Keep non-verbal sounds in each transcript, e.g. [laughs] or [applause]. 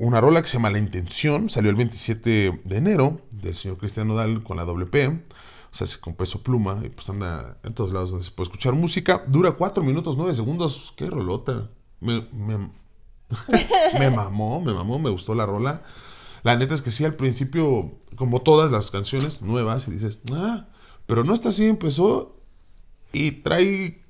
Una rola que se llama La Intención salió el 27 de enero del señor Cristiano Dal con la WP. O sea, con peso pluma y pues anda en todos lados donde se puede escuchar música. Dura 4 minutos 9 segundos. ¡Qué rolota! Me, me, [laughs] me mamó, me mamó, me gustó la rola. La neta es que sí, al principio, como todas las canciones nuevas, y dices, ah, pero no está así, empezó y trae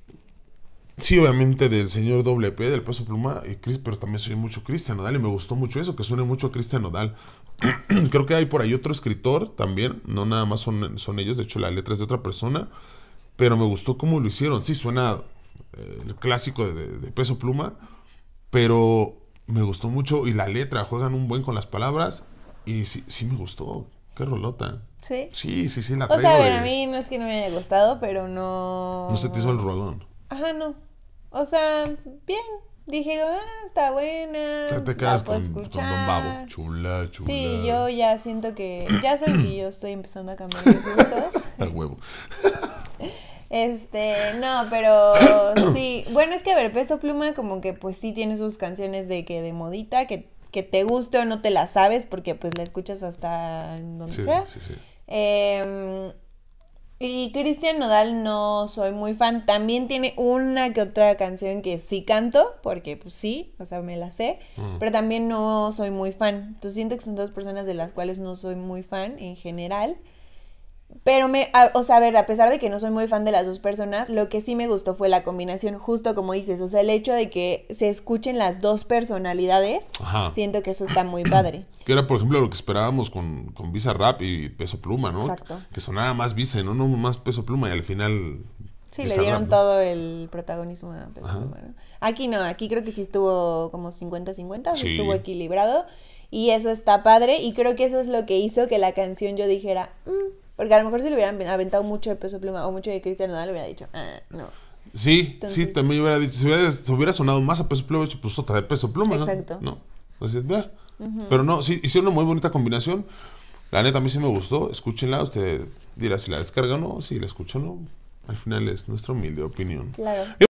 Sí, obviamente del señor WP, del peso pluma, y eh, Chris, pero también soy mucho Cristian Nodal y me gustó mucho eso, que suene mucho a Cristian Nodal. [clears throat] Creo que hay por ahí otro escritor también, no nada más son, son ellos, de hecho la letra es de otra persona, pero me gustó cómo lo hicieron. Sí, suena eh, el clásico de, peso pluma, pero me gustó mucho y la letra, juegan un buen con las palabras y sí, sí me gustó. Qué rolota. ¿Sí? Sí, sí, la traigo. O sea, a, mí no es que no me haya gustado, pero no... No se te hizo el rolón. Ajá, no. O sea, bien. Dije, ah, está buena. O te quedas con, Babo. Chula, chula. Sí, yo ya siento que. Ya sé que yo estoy empezando a cambiar mis gustos. Al [laughs] huevo. Este, no, pero sí. Bueno, es que a ver, Peso Pluma, como que pues sí tiene sus canciones de que de modita, que, que te guste o no te la sabes, porque pues la escuchas hasta donde sea. Sí, sí. Eh, y Cristian Nodal no soy muy fan. También tiene una que otra canción que sí canto, porque pues sí, o sea, me la sé, mm. pero también no soy muy fan. Entonces siento que son dos personas de las cuales no soy muy fan en general. Pero me, o sea, a ver, a pesar de que no soy muy fan de las dos personas, lo que sí me gustó fue la combinación, justo como dices, o sea, el hecho de que se escuchen las dos personalidades, siento que eso está muy padre. [clears throat] Que era, por ejemplo, lo que esperábamos con, con Visa Rap y Peso Pluma, ¿no? Exacto. Que sonara más Visa, ¿no? No más Peso Pluma y al final... Sí, le dieron todo el protagonismo a Peso Pluma, Aquí no, aquí creo que sí estuvo como 50-50, estuvo equilibrado y eso está padre y creo que eso es lo que hizo que la canción yo dijera... Mm, porque a lo mejor si le hubieran aventado mucho de peso pluma o mucho de Cristian Nodal, le hubiera dicho, ah, no. Sí, sí, también hubiera dicho, si hubiera, sonado más a peso pluma, pues otra de peso pluma, ¿no? Exacto. No. Pero no, sí, hicieron una muy bonita combinación. La neta, a mí sí me gustó. Escúchenla, usted dirá si la descarga o no, si la escucha o no. Al final es nuestra humilde opinión. Claro.